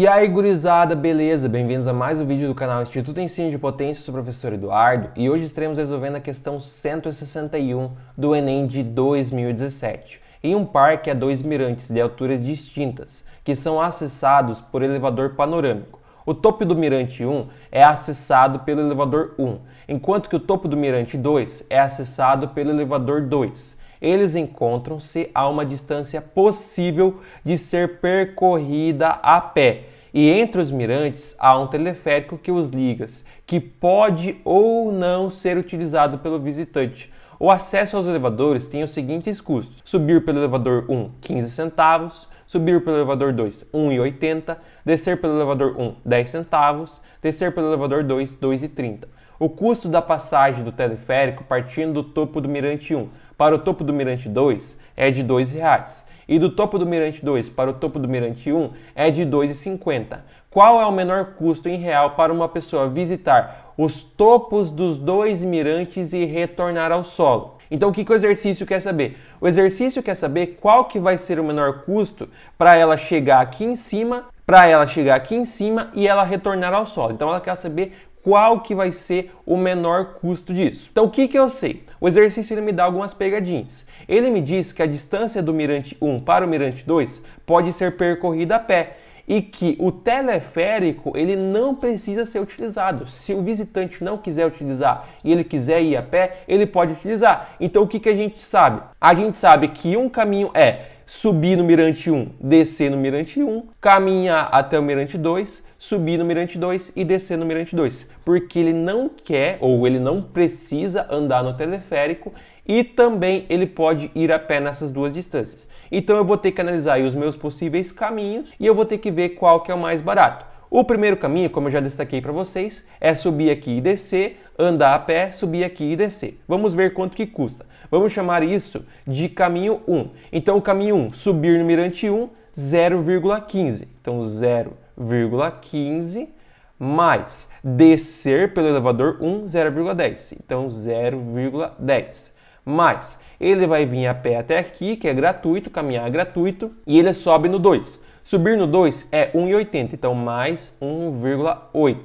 E aí, gurizada, beleza? Bem-vindos a mais um vídeo do canal Instituto Ensino de Potência, sou o professor Eduardo e hoje estaremos resolvendo a questão 161 do Enem de 2017, em um parque há dois mirantes de alturas distintas, que são acessados por elevador panorâmico. O topo do mirante 1 é acessado pelo elevador 1, enquanto que o topo do mirante 2 é acessado pelo elevador 2 eles encontram-se a uma distância possível de ser percorrida a pé. E entre os mirantes há um teleférico que os liga, que pode ou não ser utilizado pelo visitante. O acesso aos elevadores tem os seguintes custos: subir pelo elevador 1, 15 centavos, subir pelo elevador 2, 1,80, descer pelo elevador 1, 10 centavos, descer pelo elevador 2, 2,30. O custo da passagem do teleférico partindo do topo do Mirante 1 para o topo do Mirante 2 é de R$ 2,00 e do topo do Mirante 2 para o topo do Mirante 1 é de R$ 2,50. Qual é o menor custo em real para uma pessoa visitar os topos dos dois mirantes e retornar ao solo? Então, o que, que o exercício quer saber? O exercício quer saber qual que vai ser o menor custo para ela chegar aqui em cima, para ela chegar aqui em cima e ela retornar ao solo. Então, ela quer saber qual que vai ser o menor custo disso. Então o que, que eu sei? O exercício ele me dá algumas pegadinhas. Ele me diz que a distância do mirante 1 para o mirante 2 pode ser percorrida a pé e que o teleférico ele não precisa ser utilizado. Se o visitante não quiser utilizar e ele quiser ir a pé, ele pode utilizar. Então o que, que a gente sabe? A gente sabe que um caminho é subir no mirante 1, descer no mirante 1, caminhar até o mirante 2, subir no mirante 2 e descer no mirante 2, porque ele não quer ou ele não precisa andar no teleférico e também ele pode ir a pé nessas duas distâncias. Então eu vou ter que analisar os meus possíveis caminhos e eu vou ter que ver qual que é o mais barato. O primeiro caminho, como eu já destaquei para vocês, é subir aqui e descer, andar a pé, subir aqui e descer. Vamos ver quanto que custa. Vamos chamar isso de caminho 1. Então, o caminho 1, subir no mirante 1, 0,15. Então, 0,15 mais descer pelo elevador 1, 0,10. Então, 0,10 mais. Ele vai vir a pé até aqui, que é gratuito, caminhar é gratuito, e ele sobe no 2. Subir no 2 é 1,80, então mais 1,8.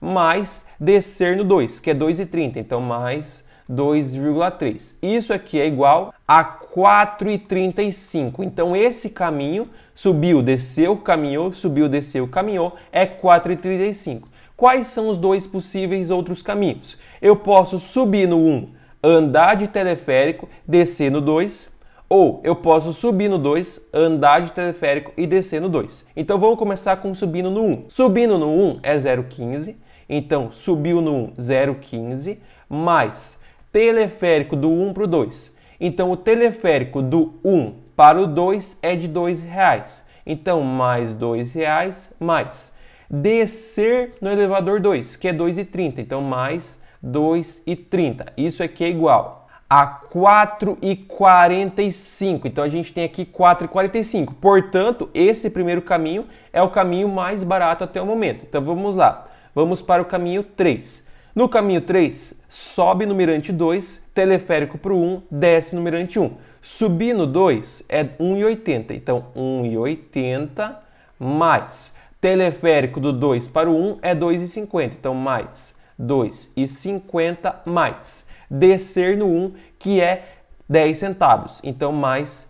Mais descer no 2, que é 2,30, então mais 2,3. Isso aqui é igual a 4,35. Então esse caminho subiu, desceu, caminhou, subiu, desceu, caminhou é 4,35. Quais são os dois possíveis outros caminhos? Eu posso subir no 1, andar de teleférico, descer no 2, ou eu posso subir no 2, andar de teleférico e descer no 2. Então vamos começar com subindo no 1. Subindo no 1 é 0,15. Então subiu no 1, 0,15 mais teleférico do 1 para o 2. Então, o teleférico do 1 para o 2 é de R$ reais. Então, mais R$ reais, mais. Descer no elevador 2, que é R$ 2,30. Então, mais R$ 2,30. Isso aqui é igual a 4,45. Então, a gente tem aqui 4,45. Portanto, esse primeiro caminho é o caminho mais barato até o momento. Então, vamos lá. Vamos para o caminho 3. No caminho 3, sobe no mirante 2, teleférico para o 1, desce no mirante 1. Subir no 2 é 1,80. Então, 1,80 mais teleférico do 2 para o 1 é 2,50. Então, mais 2,50 mais descer no 1, que é 10 centavos. Então, mais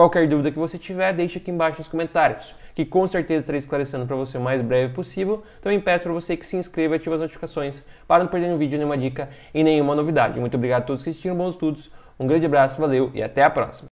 Qualquer dúvida que você tiver, deixe aqui embaixo nos comentários, que com certeza estarei esclarecendo para você o mais breve possível. Também então, peço para você que se inscreva e ative as notificações para não perder nenhum vídeo, nenhuma dica e nenhuma novidade. Muito obrigado a todos que assistiram, bons estudos, um grande abraço, valeu e até a próxima!